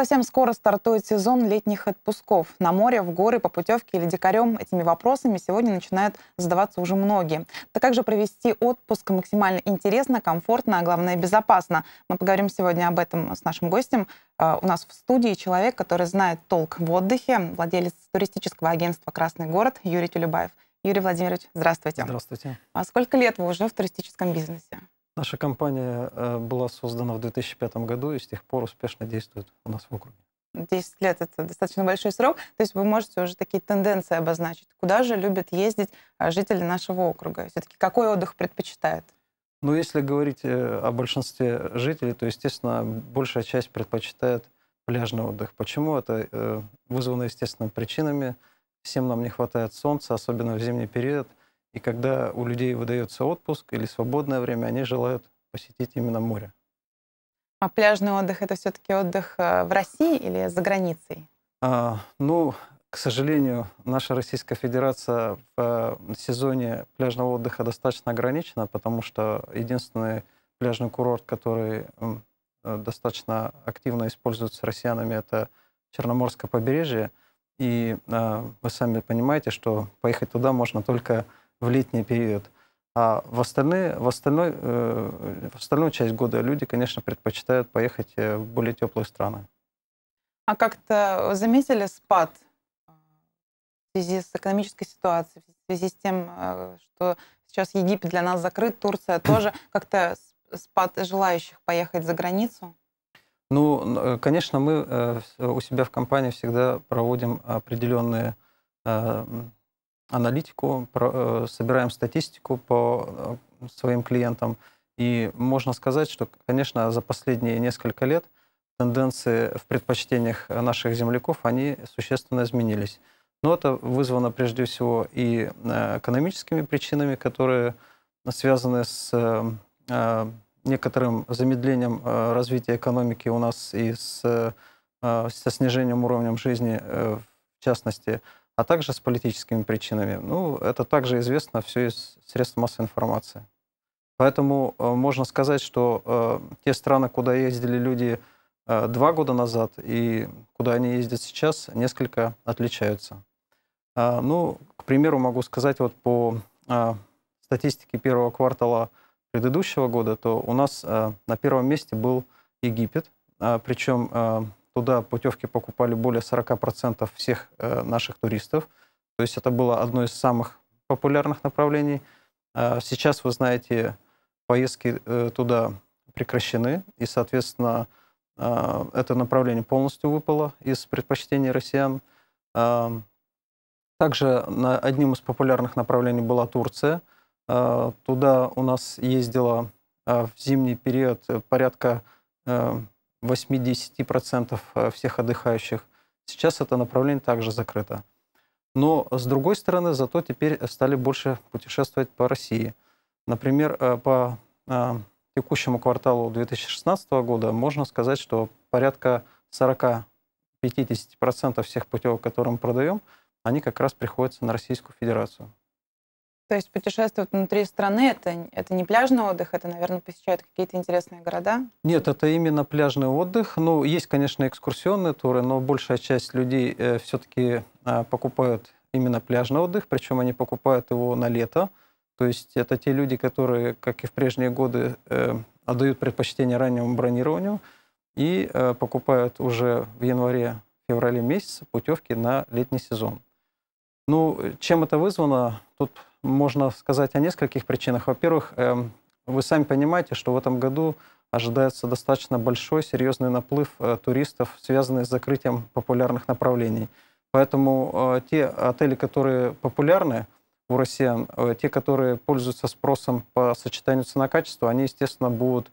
Совсем скоро стартует сезон летних отпусков. На море, в горы, по путевке или дикарем этими вопросами сегодня начинают задаваться уже многие. Так как же провести отпуск максимально интересно, комфортно, а главное безопасно? Мы поговорим сегодня об этом с нашим гостем. А, у нас в студии человек, который знает толк в отдыхе, владелец туристического агентства «Красный город» Юрий Тюлюбаев. Юрий Владимирович, здравствуйте. Здравствуйте. А сколько лет вы уже в туристическом бизнесе? Наша компания э, была создана в 2005 году и с тех пор успешно действует у нас в округе. 10 лет – это достаточно большой срок. То есть вы можете уже такие тенденции обозначить. Куда же любят ездить э, жители нашего округа? Все-таки какой отдых предпочитают? Ну, если говорить э, о большинстве жителей, то, естественно, большая часть предпочитает пляжный отдых. Почему? Это вызвано, естественными причинами. Всем нам не хватает солнца, особенно в зимний период – и когда у людей выдается отпуск или свободное время, они желают посетить именно море. А пляжный отдых это все-таки отдых э, в России или за границей? А, ну, к сожалению, наша Российская Федерация в э, сезоне пляжного отдыха достаточно ограничена, потому что единственный пляжный курорт, который э, достаточно активно используется россиянами, это Черноморское побережье. И э, вы сами понимаете, что поехать туда можно только в летний период. А в, остальные, в, остальной, э, в остальную часть года люди, конечно, предпочитают поехать э, в более теплые страны. А как-то заметили спад э, в связи с экономической ситуацией, в связи с тем, что сейчас Египет для нас закрыт, Турция тоже, как-то спад желающих поехать за границу? Ну, конечно, мы у себя в компании всегда проводим определенные аналитику, э, собираем статистику по э, своим клиентам. И можно сказать, что, конечно, за последние несколько лет тенденции в предпочтениях наших земляков, они существенно изменились. Но это вызвано прежде всего и э, экономическими причинами, которые связаны с некоторым замедлением развития экономики у нас и с, со снижением уровня жизни в частности а также с политическими причинами. Ну, это также известно все из средств массовой информации. Поэтому э, можно сказать, что э, те страны, куда ездили люди э, два года назад и куда они ездят сейчас, несколько отличаются. Э, ну, к примеру, могу сказать вот по э, статистике первого квартала предыдущего года, то у нас э, на первом месте был Египет, э, причем э, туда путевки покупали более 40% всех э, наших туристов. То есть это было одно из самых популярных направлений. А сейчас, вы знаете, поездки э, туда прекращены, и, соответственно, а, это направление полностью выпало из предпочтений россиян. А, также одним из популярных направлений была Турция. Туда у нас ездило в зимний период порядка э, 80% э, всех отдыхающих. Сейчас это направление также закрыто. Но, с другой стороны, зато теперь стали больше путешествовать по России. Например, э, по э, текущему кварталу 2016 года можно сказать, что порядка 40-50% всех путевок, которые мы продаем, они как раз приходятся на Российскую Федерацию. То есть путешествовать внутри страны это, это не пляжный отдых, это, наверное, посещают какие-то интересные города? Нет, это именно пляжный отдых. Ну, есть, конечно, экскурсионные туры, но большая часть людей э, все-таки э, покупают именно пляжный отдых, причем они покупают его на лето. То есть это те люди, которые, как и в прежние годы, э, отдают предпочтение раннему бронированию и э, покупают уже в январе-феврале месяце путевки на летний сезон. Ну, чем это вызвано, тут можно сказать о нескольких причинах. Во-первых, эм, вы сами понимаете, что в этом году ожидается достаточно большой, серьезный наплыв э, туристов, связанный с закрытием популярных направлений. Поэтому э, те отели, которые популярны у россиян, э, те, которые пользуются спросом по сочетанию цена-качество, они, естественно, будут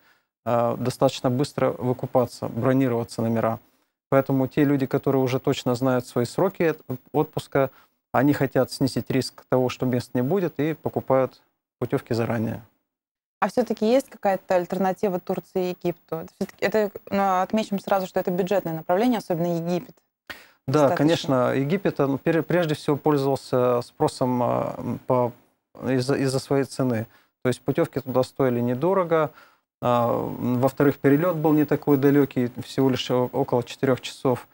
достаточно быстро выкупаться, бронироваться номера. Поэтому те люди, которые уже точно знают свои сроки отпуска, они хотят снизить риск того, что мест не будет, и покупают путевки заранее. А все-таки есть какая-то альтернатива Турции и Египту? Это, ну, отмечем сразу, что это бюджетное направление, особенно Египет. Да, достаточно. конечно, Египет он, прежде всего пользовался э, спросом э, из-за, из своей цены. То есть путевки туда стоили недорого. А, во-вторых, перелет был не такой далекий, всего лишь э, около 4 часов.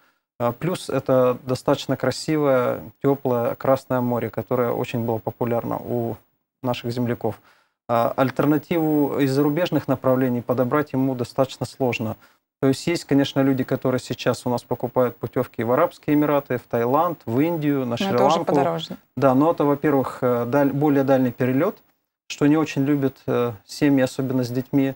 А, плюс это достаточно красивое, теплое Красное море, которое очень было популярно у наших земляков. А, альтернативу из зарубежных направлений подобрать ему достаточно сложно. То есть есть, конечно, люди, которые сейчас у нас покупают путевки в Арабские Эмираты, в Таиланд, в Индию, на Шри-Ланку. Это уже подороже. Да, но это, во-первых, э, даль... более дальний перелет, что не очень любят э, семьи, особенно с детьми.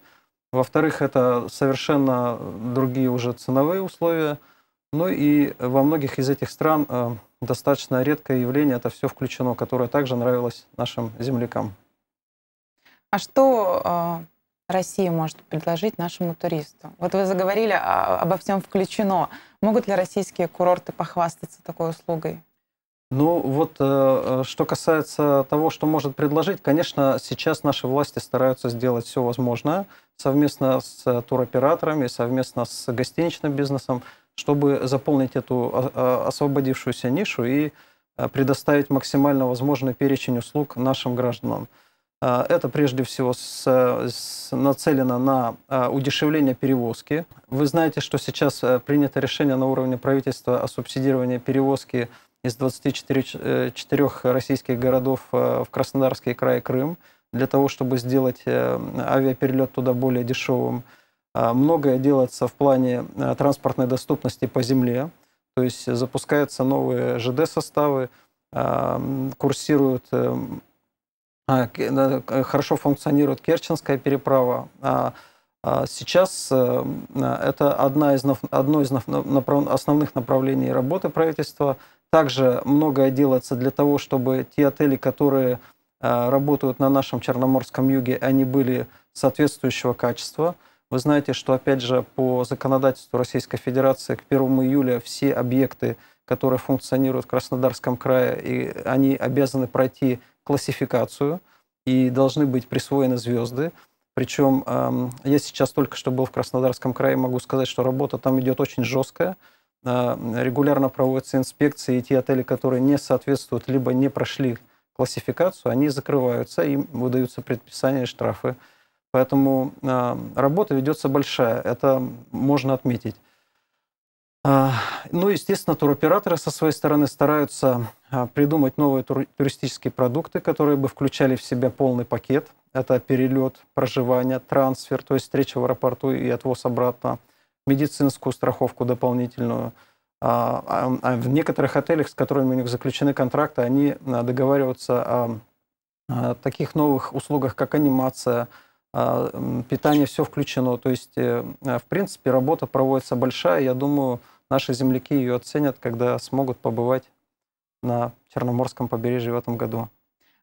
Во-вторых, это совершенно другие уже ценовые условия – ну и э, во многих из этих стран э, достаточно редкое явление, это все включено, которое также нравилось нашим землякам. А что э, Россия может предложить нашему туристу? Вот вы заговорили а, обо всем включено. Могут ли российские курорты похвастаться такой услугой? Ну вот, что касается того, что может предложить, конечно, сейчас наши власти стараются сделать все возможное совместно с туроператорами, совместно с гостиничным бизнесом, чтобы заполнить эту а, а, освободившуюся нишу и а, предоставить максимально возможный перечень услуг нашим гражданам. Это прежде всего с, с, нацелено на удешевление перевозки. Вы знаете, что сейчас э, принято решение на уровне правительства о субсидировании перевозки из 24 э, российских городов э, в Краснодарский край Крым для того, чтобы сделать авиаперелет туда более дешевым. А, многое делается в плане а, транспортной доступности по земле. То есть запускаются новые ЖД-составы, а, курсируют э, хорошо функционирует Керченская переправа. Сейчас э, это одна из, одно из основных направлений работы правительства. Также многое делается для того, чтобы те отели, которые работают на нашем Черноморском юге, они были соответствующего качества – вы знаете, что, опять же, по законодательству Российской Федерации к 1 июля все объекты, которые функционируют в Краснодарском крае, и они обязаны пройти классификацию и должны быть присвоены звезды. Причем эм, я сейчас только что был в Краснодарском крае, могу сказать, что работа там идет очень жесткая. Э, регулярно проводятся инспекции, и те отели, которые не соответствуют, либо не прошли классификацию, они закрываются, им выдаются предписания и штрафы. Поэтому а, работа ведется большая, это можно отметить. А, ну, естественно, туроператоры со своей стороны стараются а, придумать новые туристические продукты, которые бы включали в себя полный пакет. Это перелет, проживание, трансфер, то есть встреча в аэропорту и отвоз обратно, медицинскую страховку дополнительную. А в некоторых отелях, с которыми у них заключены контракты, они договариваются о таких новых услугах, как анимация – а, питание все включено. То есть, э, а, в принципе, работа проводится большая. Я думаю, наши земляки ее оценят, когда смогут побывать на Черноморском побережье в этом году.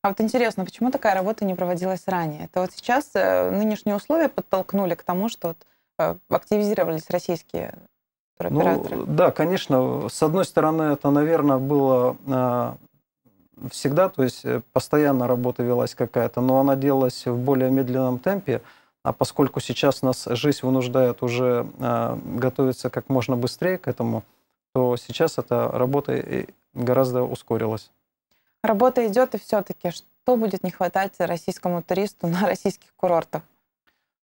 А вот интересно, почему такая работа не проводилась ранее? Это вот сейчас э, нынешние условия подтолкнули к тому, что вот э, активизировались российские туроператоры? Ну, да, конечно. С одной стороны, это, наверное, было а, всегда, то есть э, постоянно работа велась какая-то, но она делалась в более медленном темпе, а поскольку сейчас нас жизнь вынуждает уже а, готовиться как можно быстрее к этому, то сейчас эта работа гораздо ускорилась. Работа идет, и все-таки что будет не хватать российскому туристу на российских курортах?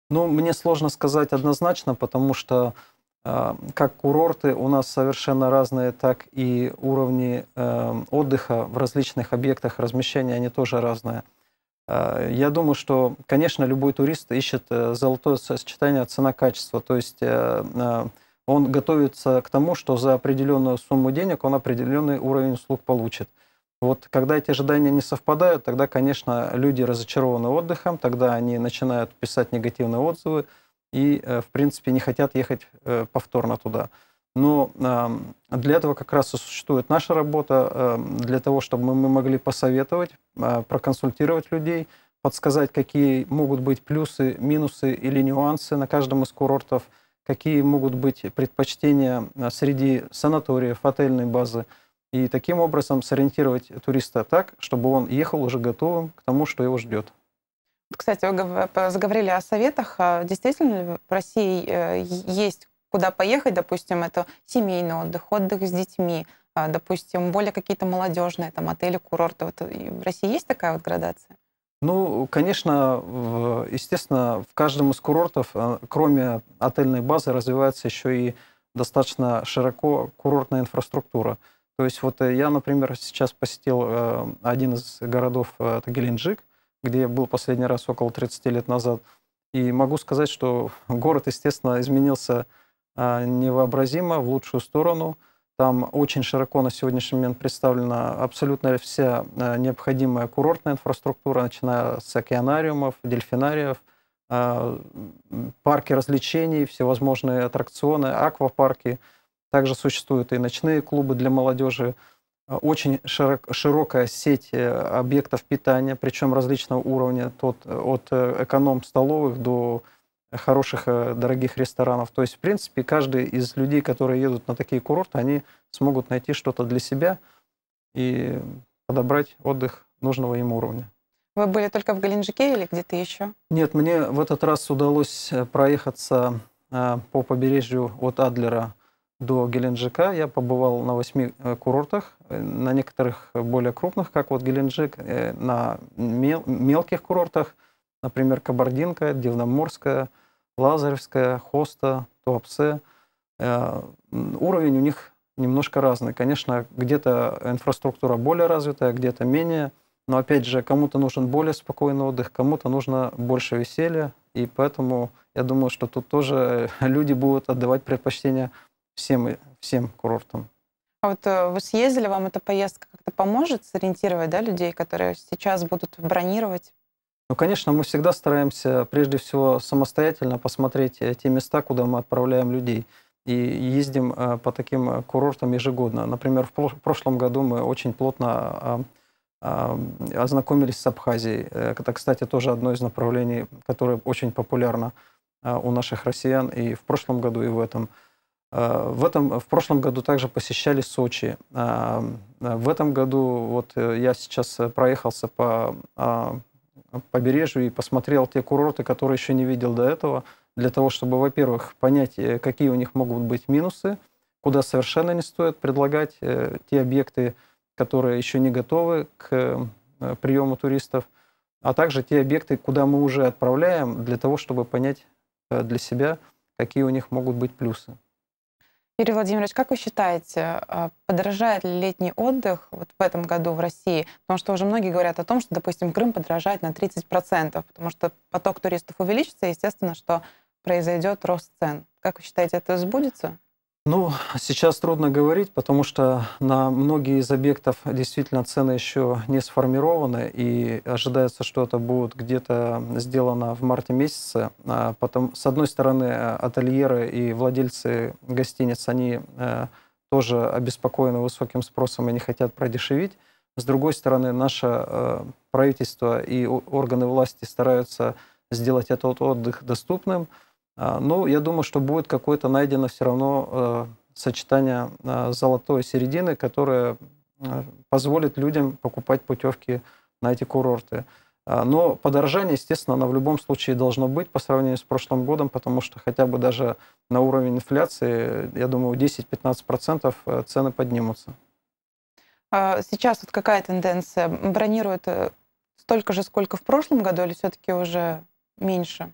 Ну, мне сложно сказать однозначно, потому что а, как курорты у нас совершенно разные, так и уровни э, отдыха в различных объектах размещения, они тоже разные. А, я думаю, что, конечно, любой турист ищет э, золотое сочетание цена-качество, то есть э, он готовится к тому, что за определенную сумму денег он определенный уровень услуг получит. Вот когда эти ожидания не совпадают, тогда, конечно, люди разочарованы отдыхом, тогда они начинают писать негативные отзывы, и, э, в принципе, не хотят ехать э, повторно туда. Но для этого как раз и существует наша работа, эм, для того, чтобы мы могли посоветовать, э, проконсультировать людей, подсказать, какие могут быть плюсы, минусы или нюансы на каждом из курортов, какие могут быть предпочтения среди санаториев, отельной базы. И таким образом сориентировать туриста так, чтобы он ехал уже готовым к тому, что его ждет. Кстати, вы заговорили о советах. А действительно ли в России э, есть куда поехать, допустим, это семейный отдых, отдых с детьми, а, допустим, более какие-то молодежные там отели, курорты. Вот э, в России есть такая вот градация? Ну, конечно, естественно, в каждом из курортов, э, кроме отельной базы, развивается еще и достаточно широко курортная инфраструктура. То есть вот я, например, сейчас посетил один из городов Тагилинджик, где я был последний раз около 30 лет назад. И могу сказать, что город, естественно, изменился а, невообразимо в лучшую сторону. Там очень широко на сегодняшний момент представлена абсолютно вся а, необходимая курортная инфраструктура, начиная с океанариумов, дельфинариев, а, парки развлечений, всевозможные аттракционы, аквапарки. Также существуют и ночные клубы для молодежи, Э, очень широк, широкая сеть э, объектов питания, причем различного уровня, тот, э, от эконом-столовых до хороших, дорогих ресторанов. То есть, в принципе, каждый из людей, которые едут на такие курорты, они смогут найти что-то для себя и подобрать отдых нужного им уровня. Вы были только в Геленджике или где-то еще? Нет, мне в этот раз удалось проехаться по побережью от Адлера до Геленджика я побывал на восьми э, курортах, э, на некоторых более крупных, как вот Геленджик, э, на мел мелких курортах, например, Кабардинка, Дивноморская, Лазаревская, Хоста, Туапсе. Уровень у них немножко разный. Конечно, где-то инфраструктура более развитая, где-то менее. Но опять же, кому-то нужен более спокойный отдых, кому-то нужно больше веселья. И поэтому я думаю, что тут тоже люди будут отдавать предпочтение всем, всем курортам. А вот э, вы съездили, вам эта поездка как-то поможет сориентировать да, людей, которые сейчас будут бронировать? Ну, конечно, мы всегда стараемся прежде всего самостоятельно посмотреть э, те места, куда мы отправляем людей. И ездим э, по таким курортам ежегодно. Например, в прошлом году мы очень плотно а, а, ознакомились с Абхазией. Это, кстати, тоже одно из направлений, которое очень популярно а, у наших россиян и в прошлом году, и в этом году. Э, в, этом, в прошлом году также посещали Сочи. Э, в этом году вот э, я сейчас проехался по а, побережью и посмотрел те курорты, которые еще не видел до этого, для того, чтобы, во-первых, понять, какие у них могут быть минусы, куда совершенно не стоит предлагать те объекты, которые еще не готовы к приему туристов, а также те объекты, куда мы уже отправляем, для того, чтобы понять для себя, какие у них могут быть плюсы. Юрий Владимирович, как вы считаете, а, подорожает ли летний отдых вот в этом году в России? Потому что уже многие говорят о том, что, допустим, Крым подорожает на 30%, потому что поток туристов увеличится, и, естественно, что произойдет рост цен. Как вы считаете, это сбудется? Ну, сейчас трудно говорить, потому что на многие из объектов действительно цены еще не сформированы, и ожидается, что это будет где-то сделано в марте месяце. А потом, с одной стороны, э, ательеры и владельцы гостиниц, они э, тоже обеспокоены высоким спросом и не хотят продешевить. С другой стороны, наше э, правительство и органы власти стараются сделать этот отдых доступным – а, ну, я думаю, что будет какое-то найдено все равно э, сочетание э, золотой середины, которое э, позволит людям покупать путевки на эти курорты. А, но подорожание, естественно, оно в любом случае должно быть по сравнению с прошлым годом, потому что хотя бы даже на уровень инфляции, я думаю, 10-15% цены поднимутся. А сейчас вот какая тенденция? Бронируют столько же, сколько в прошлом году, или все-таки уже меньше?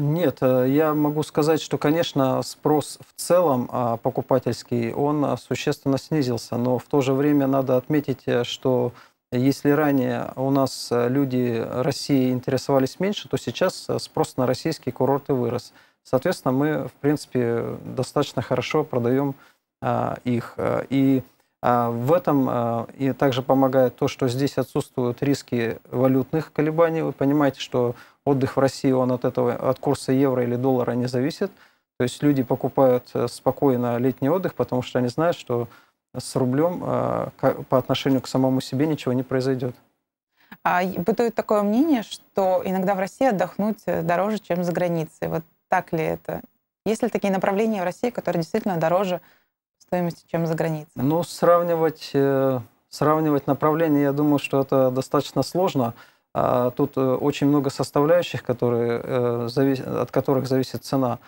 Нет, э, я могу сказать, что, конечно, спрос в целом а, покупательский, он а, существенно снизился, но в то же время надо отметить, э, что если ранее у нас э, люди России интересовались меньше, то сейчас спрос на российские курорты вырос. Соответственно, мы, в принципе, достаточно хорошо продаем а, их. И в этом и также помогает то, что здесь отсутствуют риски валютных колебаний. Вы понимаете, что отдых в России, он от этого, от курса евро или доллара не зависит. То есть люди покупают э, спокойно летний отдых, потому что они знают, что с рублем э, по отношению к самому себе ничего не произойдет. А бытует такое мнение, что иногда в России отдохнуть э, дороже, чем за границей. Вот так ли это? Есть ли такие направления в России, которые действительно дороже стоимости, чем за границей? Ну, сравнивать, сравнивать направления, я думаю, что это достаточно сложно. А тут э, очень много составляющих, которые, э, от которых зависит цена.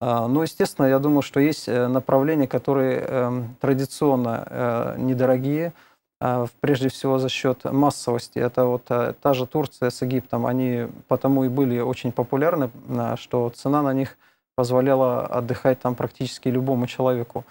А, но, естественно, я думаю, что есть э, направления, которые эм, традиционно недорогие, а, прежде всего за счет массовости. Это вот та же Турция с Египтом, они потому и были очень популярны, а, что цена на них позволяла отдыхать там практически любому человеку.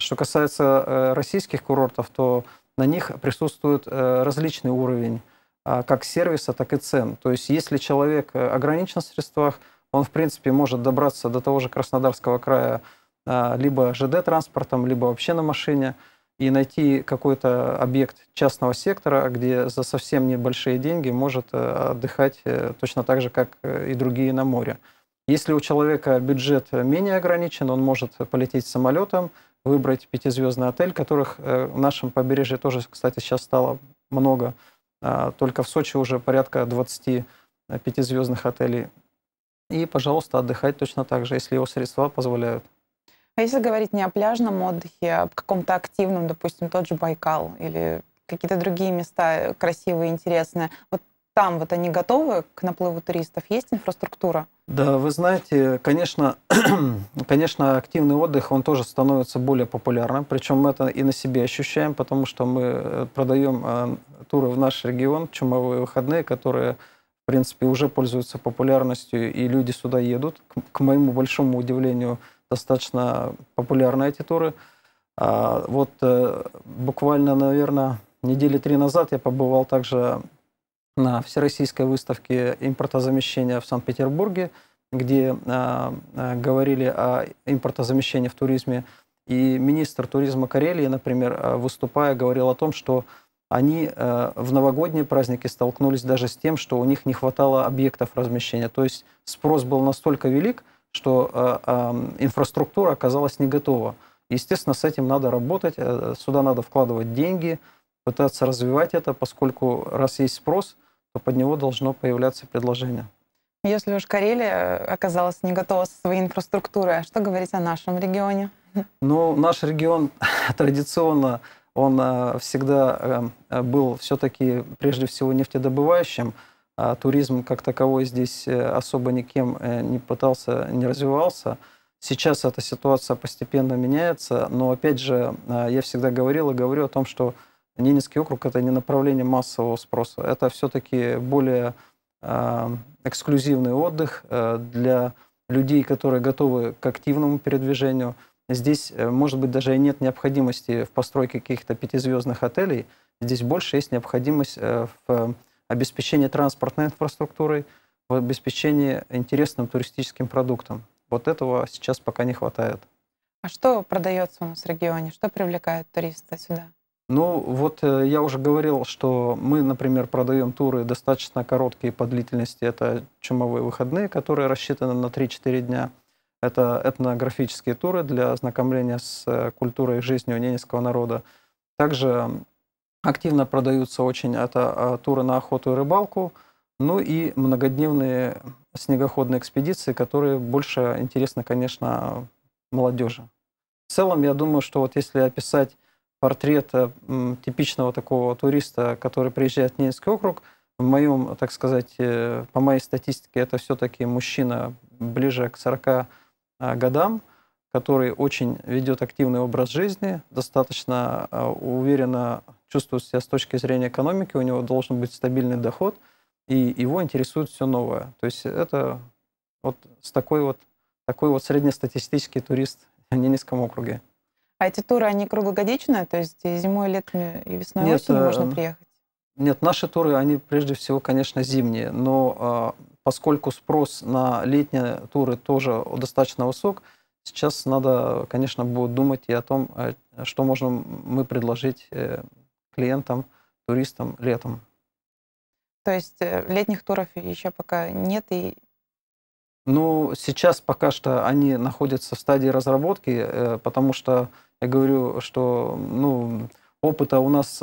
Что касается российских курортов, то на них присутствует различный уровень а, как сервиса, так и цен. То есть если человек э, ограничен в средствах, он, в принципе, может добраться до того же Краснодарского края а, либо ЖД-транспортом, либо вообще на машине, и найти какой-то объект частного сектора, где за совсем небольшие деньги может э, отдыхать э, точно так же, как и другие на море. Если у человека бюджет менее ограничен, он может полететь самолетом, выбрать пятизвездный отель, которых в нашем побережье тоже, кстати, сейчас стало много. А, только в Сочи уже порядка 20 а, пятизвездных отелей. И, пожалуйста, отдыхать точно так же, если его средства позволяют. А если говорить не о пляжном отдыхе, а о каком-то активном, допустим, тот же Байкал или какие-то другие места э, красивые, интересные, вот там вот они готовы к наплыву туристов? Есть инфраструктура? Да, вы знаете, конечно, конечно, активный отдых, он тоже становится более популярным. Причем мы это и на себе ощущаем, потому что мы э, продаем э, туры в наш регион, чумовые выходные, которые, в принципе, уже пользуются популярностью, и люди сюда едут. К, к моему большому удивлению, достаточно популярны эти туры. А вот э, буквально, наверное, недели три назад я побывал также на Всероссийской выставке импортозамещения в Санкт-Петербурге, где э, э говорили о импортозамещении в туризме. И министр туризма Карелии, например, э, выступая, говорил о том, что они э, в новогодние праздники столкнулись даже с тем, что у них не хватало объектов размещения. То есть спрос был настолько велик, что э, э, инфраструктура оказалась не готова. Естественно, с этим надо работать, э, сюда надо вкладывать деньги, пытаться развивать это, поскольку раз есть спрос, то под него должно появляться предложение. Если уж Карелия оказалась не готова со своей инфраструктурой, а что говорить о нашем регионе? Ну, наш регион традиционно он э, всегда э, э, был все-таки прежде всего нефтедобывающим, а туризм как таковой здесь особо никем не пытался, не развивался. Сейчас эта ситуация постепенно меняется, но опять же, я всегда говорил и говорю о том, что Ненецкий округ это не направление массового спроса, это все-таки более эксклюзивный отдых для людей, которые готовы к активному передвижению – Здесь, э, может быть, даже и нет необходимости в постройке каких-то пятизвездных отелей. Здесь больше есть необходимость э, в э, обеспечении транспортной инфраструктурой, в обеспечении интересным туристическим продуктом. Вот этого сейчас пока не хватает. А что продается у нас в регионе? Что привлекает туриста сюда? Ну, вот я уже говорил, что мы, например, продаем туры достаточно короткие по длительности. Это чумовые выходные, которые рассчитаны на 3-4 дня – это этнографические туры для ознакомления с э, культурой и жизнью ненецкого народа. Также активно продаются очень это а, туры на охоту и рыбалку, ну и многодневные снегоходные экспедиции, которые больше интересны, конечно, молодежи. В целом, я думаю, что вот если описать портрет э, типичного такого туриста, который приезжает в Ненецкий округ, в моем, так сказать, э, по моей статистике, это все-таки мужчина ближе к 40 Э, годам, который очень ведет активный образ жизни, достаточно э, уверенно чувствует себя с точки зрения экономики, у него должен быть стабильный доход, и его интересует все новое. То есть это вот с такой вот, такой вот среднестатистический турист в Ненецком округе. А эти туры, они круглогодичные? То есть зимой, летом и весной, Нет, осенью можно э, приехать? Нет, наши туры, они прежде всего, конечно, зимние, но поскольку спрос на летние туры тоже достаточно высок, сейчас надо, конечно, будет думать и о том, э, что можно мы предложить э, клиентам, туристам летом. То есть э, летних туров еще пока нет и ну, сейчас пока что они находятся в стадии разработки, потому что я говорю, что ну, опыта у нас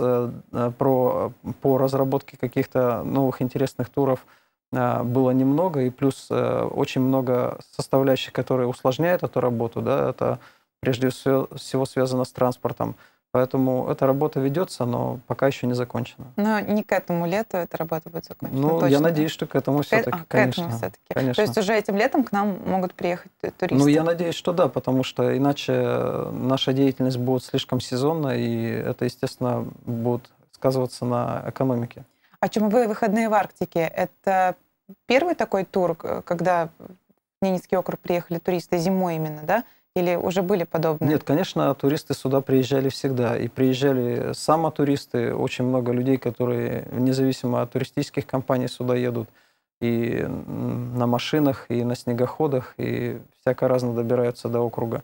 про, по разработке каких-то новых интересных туров – а, было немного, и плюс э, очень много составляющих, которые усложняют эту работу, да, это прежде всего связано с транспортом. Поэтому эта работа ведется, но пока еще не закончена. Но не к этому лету эта работа будет закончена. Ну, точно. я надеюсь, что к этому э, все-таки, а, конечно. К этому все-таки. Конечно. То есть уже этим летом к нам могут приехать туристы? Ну, я надеюсь, что да, потому что иначе э, наша деятельность будет слишком сезонна, и это, естественно, будет сказываться на экономике. А чумовые выходные в Арктике — это первый такой тур, когда в Ненецкий округ приехали туристы зимой именно, да? Или уже были подобные? Нет, конечно, туристы сюда приезжали всегда. И приезжали само туристы, очень много людей, которые независимо от туристических компаний сюда едут. И на машинах, и на снегоходах, и всяко разно добираются до округа.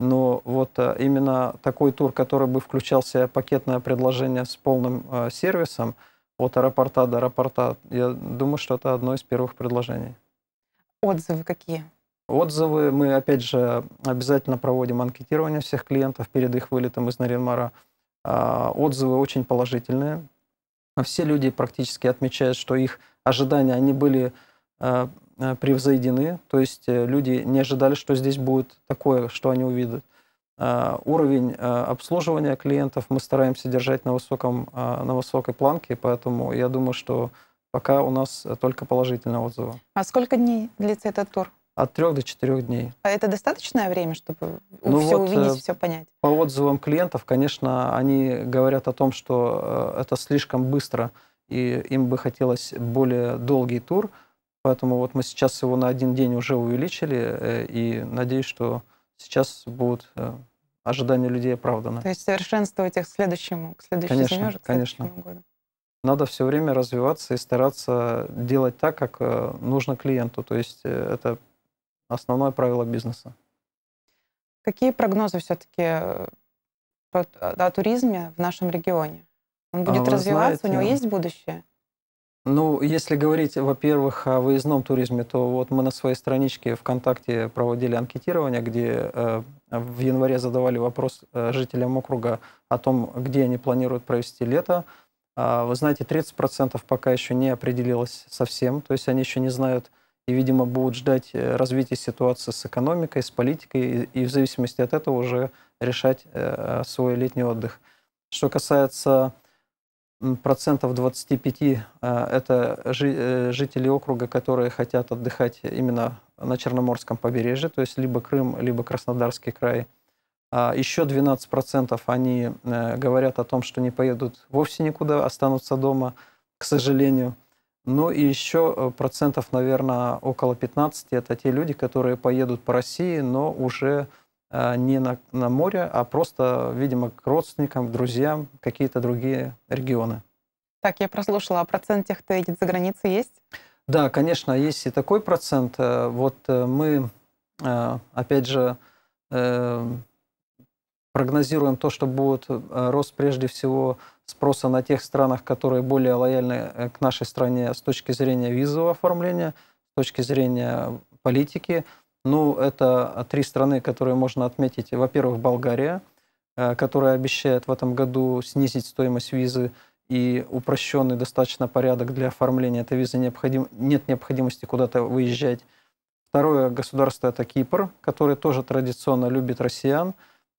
Но вот э, именно такой тур, который бы включался пакетное предложение с полным э, сервисом – от аэропорта до аэропорта. Я думаю, что это одно из первых предложений. Отзывы какие? Отзывы мы, опять же, обязательно проводим анкетирование всех клиентов перед их вылетом из Наринмара. А, отзывы очень положительные. Все люди практически отмечают, что их ожидания, они были а, а, превзойдены. То есть э, люди не ожидали, что здесь будет такое, что они увидят. Э, уровень э, обслуживания клиентов мы стараемся держать на, высоком, э, на высокой планке, поэтому я думаю, что пока у нас только положительные отзывы. А сколько дней длится этот тур? От трех до четырех дней. А это достаточное время, чтобы ну все вот, увидеть, все понять? По отзывам клиентов, конечно, они говорят о том, что это слишком быстро, и им бы хотелось более долгий тур. Поэтому вот мы сейчас его на один день уже увеличили, и надеюсь, что сейчас будут ожидания людей оправданы. То есть совершенствовать их к следующему, к следующей конечно, зиме, к конечно. году. Надо все время развиваться и стараться делать так, как э, нужно клиенту. То есть э, это основное правило бизнеса. Какие прогнозы все-таки э, о туризме в нашем регионе? Он а будет а развиваться, знаете, у него есть будущее? Ну, если говорить, во-первых, о выездном туризме, то вот мы на своей страничке ВКонтакте проводили анкетирование, где э, в январе задавали вопрос э, жителям округа о том, где они планируют провести лето. А, вы знаете, 30% пока еще не определилось совсем, то есть они еще не знают и, видимо, будут ждать э, развития ситуации с экономикой, с политикой, и, и в зависимости от этого уже решать э, э свой летний отдых. Что касается процентов 25 э, это э, жители округа, которые хотят отдыхать именно на Черноморском побережье, то есть либо Крым, либо Краснодарский край. А еще 12% они э, говорят о том, что не поедут вовсе никуда, останутся дома, к сожалению. Ну и еще процентов, наверное, около 15 это те люди, которые поедут по России, но уже а, не на, на море, а просто, видимо, к родственникам, к друзьям, какие-то другие регионы. Так, я прослушала, а процент тех, кто едет за границу, есть? Да, конечно, есть и такой процент. Э, вот э, мы, э, опять же, прогнозируем то, что будет рост прежде всего спроса на тех странах, которые более лояльны к нашей стране с точки зрения визового оформления, с точки зрения политики – ну, это а, три страны, которые можно отметить. Во-первых, Болгария, э, которая обещает в этом году снизить стоимость визы и упрощенный достаточно порядок для оформления этой визы. Необходим... Нет необходимости куда-то выезжать. Второе государство – это Кипр, который тоже традиционно любит россиян.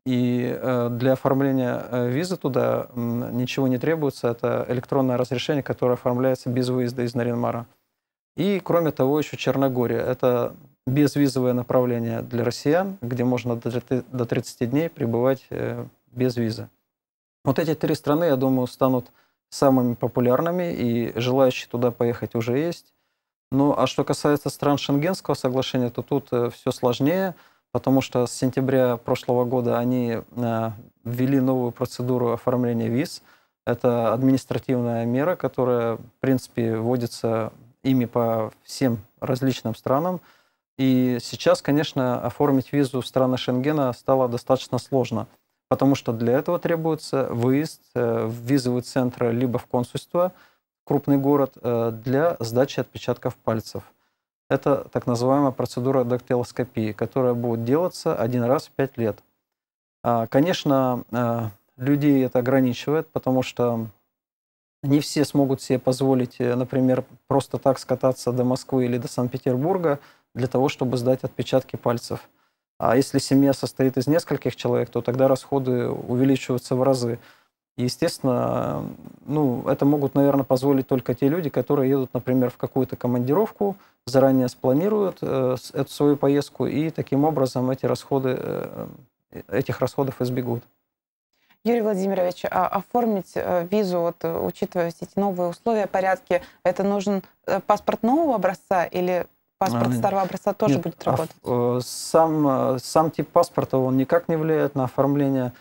И э, для оформления э, визы туда ничего не требуется. Это электронное разрешение, которое оформляется без выезда из Наринмара. И, кроме того, еще Черногория. Это безвизовое направление для россиян, где можно до 30 дней пребывать э, без визы. Вот эти три страны, я думаю, станут самыми популярными, и желающие туда поехать уже есть. Ну, а что касается стран Шенгенского соглашения, то тут э, все сложнее, потому что с сентября прошлого года они э, ввели новую процедуру оформления виз. Это административная мера, которая, в принципе, вводится ими по всем различным странам. И сейчас, конечно, оформить визу в страны Шенгена стало достаточно сложно, потому что для этого требуется выезд э, в визовый центр либо в консульство, крупный город, э, для сдачи отпечатков пальцев. Это так называемая процедура дактилоскопии, которая будет делаться один раз в пять лет. А, конечно, э, людей это ограничивает, потому что не все смогут себе позволить, э, например, просто так скататься до Москвы или до Санкт-Петербурга для того, чтобы сдать отпечатки пальцев. А если семья состоит из нескольких человек, то тогда расходы увеличиваются в разы. естественно, э, ну, это могут, наверное, позволить только те люди, которые едут, например, в какую-то командировку, заранее спланируют э, эту свою поездку, и таким образом эти расходы, э, э этих расходов избегут. Юрий Владимирович, а оформить э, визу, вот, э, учитывая все эти новые условия, порядки, это нужен э, паспорт нового образца или паспорт а, старого образца тоже Нет, будет а работать? Сам, сам тип паспорта, он никак не влияет на оформление.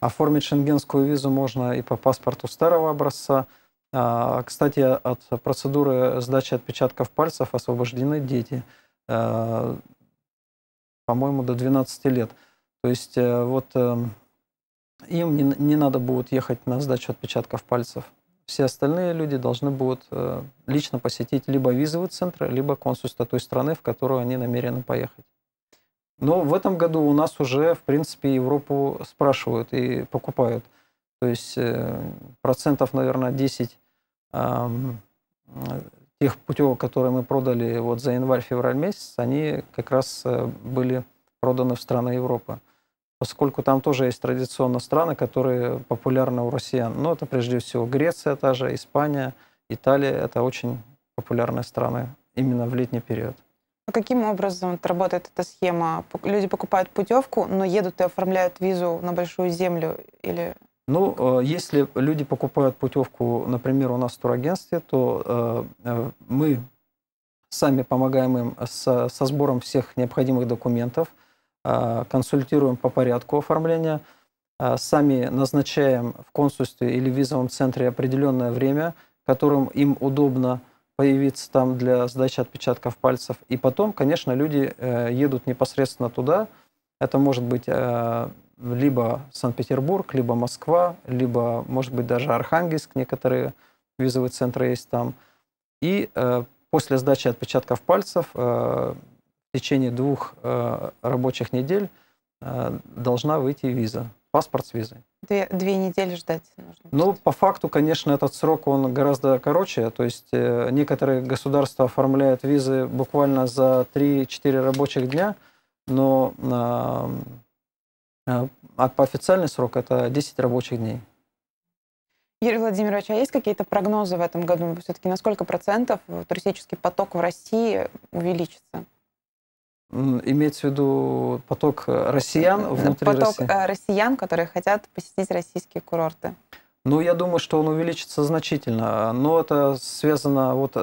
Оформить шенгенскую визу можно и по паспорту старого образца. А, кстати, от процедуры сдачи отпечатков пальцев освобождены дети, по-моему, до 12 лет. То есть вот эм, им не, не надо будет ехать на сдачу отпечатков пальцев. Все остальные люди должны будут э, лично посетить либо визовый центр, либо консульство той страны, в которую они намерены поехать. Но в этом году у нас уже, в принципе, Европу спрашивают и покупают. То есть э, процентов, наверное, 10 э, тех путевок, которые мы продали вот за январь-февраль месяц, они как раз э, были проданы в страны Европы поскольку там тоже есть традиционно страны, которые популярны у россиян. Но это прежде всего Греция та же, Испания, Италия. Это очень популярные страны именно в летний период. А каким образом работает эта схема? Люди покупают путевку, но едут и оформляют визу на большую землю или... Ну, э, если люди покупают путевку, например, у нас в турагентстве, то э, э, мы сами помогаем им со, со сбором всех необходимых документов – а, консультируем по порядку оформления, а, сами назначаем в консульстве или визовом центре определенное время, которым им удобно появиться там для сдачи отпечатков пальцев. И потом, конечно, люди э, едут непосредственно туда. Это может быть э, либо Санкт-Петербург, либо Москва, либо, может быть, даже Архангельск. Некоторые визовые центры есть там. И э, после сдачи отпечатков пальцев в течение двух э, рабочих недель э, должна выйти виза, паспорт с визой. Две, две недели ждать нужно. Ну, по факту, конечно, этот срок, он гораздо короче. То есть э, некоторые государства оформляют визы буквально за 3-4 рабочих дня, но э, а по официальный срок это 10 рабочих дней. Юрий Владимирович, а есть какие-то прогнозы в этом году? Все-таки на сколько процентов туристический поток в России увеличится? Имеется в виду поток э, россиян э, внутри поток России? Поток э, россиян, которые хотят посетить российские курорты. Ну, я думаю, что он увеличится значительно. Но это связано, вот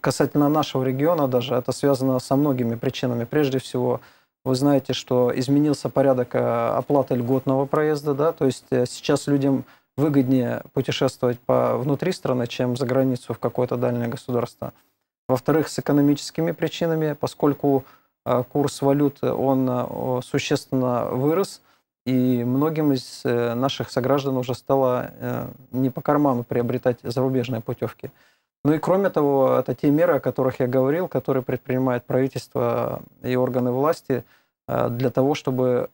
касательно нашего региона даже, это связано со многими причинами. Прежде всего, вы знаете, что изменился порядок оплаты льготного проезда, да, то есть сейчас людям выгоднее путешествовать по внутри страны, чем за границу в какое-то дальнее государство. Во-вторых, с экономическими причинами, поскольку а, курс валюты, э, он э, существенно вырос, и многим из э, наших сограждан уже стало не по карману приобретать зарубежные путевки. Ну и кроме того, это те меры, о которых я говорил, которые предпринимает правительство и органы власти для того, чтобы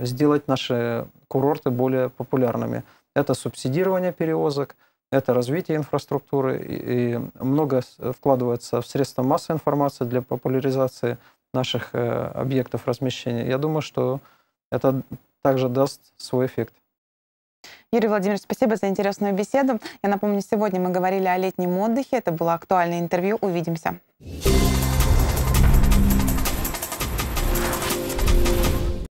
сделать наши курорты более популярными. Это субсидирование перевозок, это развитие инфраструктуры, и много вкладывается в средства массовой информации для популяризации наших э, объектов размещения. Я думаю, что это также даст свой эффект. Юрий Владимирович, спасибо за интересную беседу. Я напомню, сегодня мы говорили о летнем отдыхе. Это было актуальное интервью. Увидимся.